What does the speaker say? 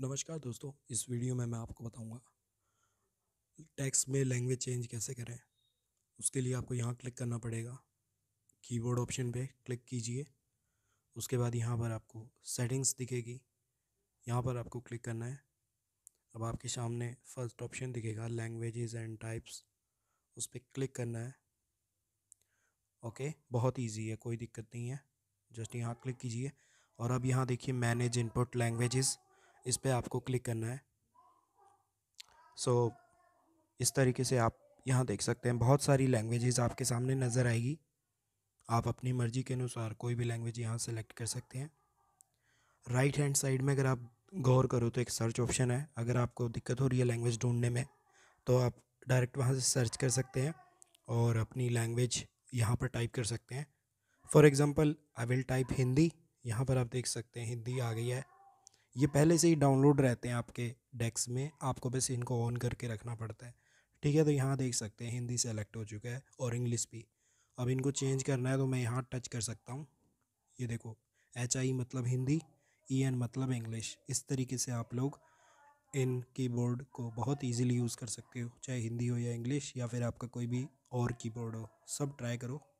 नमस्कार दोस्तों इस वीडियो में मैं आपको बताऊंगा टैक्स में लैंग्वेज चेंज कैसे करें उसके लिए आपको यहाँ क्लिक करना पड़ेगा कीबोर्ड ऑप्शन पे क्लिक कीजिए उसके बाद यहाँ पर आपको सेटिंग्स दिखेगी यहाँ पर आपको क्लिक करना है अब आपके सामने फर्स्ट ऑप्शन दिखेगा लैंग्वेजेस एंड टाइप्स उस पर क्लिक करना है ओके बहुत ईजी है कोई दिक्कत नहीं है जस्ट यहाँ क्लिक कीजिए और अब यहाँ देखिए मैनेज इनपुट लैंग्वेजेस इस पर आपको क्लिक करना है सो so, इस तरीके से आप यहाँ देख सकते हैं बहुत सारी लैंग्वेजेस आपके सामने नज़र आएगी आप अपनी मर्ज़ी के अनुसार कोई भी लैंग्वेज यहाँ सेलेक्ट कर सकते हैं राइट हैंड साइड में अगर आप गौर करो तो एक सर्च ऑप्शन है अगर आपको दिक्कत हो रही है लैंग्वेज ढूंढने में तो आप डायरेक्ट वहाँ से सर्च कर सकते हैं और अपनी लैंग्वेज यहाँ पर टाइप कर सकते हैं for example I will type Hindi यहाँ पर आप देख सकते हैं हिंदी आ गई है ये पहले से ही डाउनलोड रहते हैं आपके डेस्क में आपको बस इनको ऑन करके रखना पड़ता है ठीक है तो यहाँ देख सकते हैं हिंदी सेलेक्ट हो चुका है और इंग्लिश भी अब इनको चेंज करना है तो मैं यहाँ टच कर सकता हूँ ये देखो एच आई मतलब हिंदी ई e एन मतलब इंग्लिश इस तरीके से आप लोग इन कीबोर्ड को बहुत इजीली यूज़ कर सकते हो चाहे हिंदी हो या इंग्लिश या फिर आपका कोई भी और कीबोर्ड हो सब ट्राई करो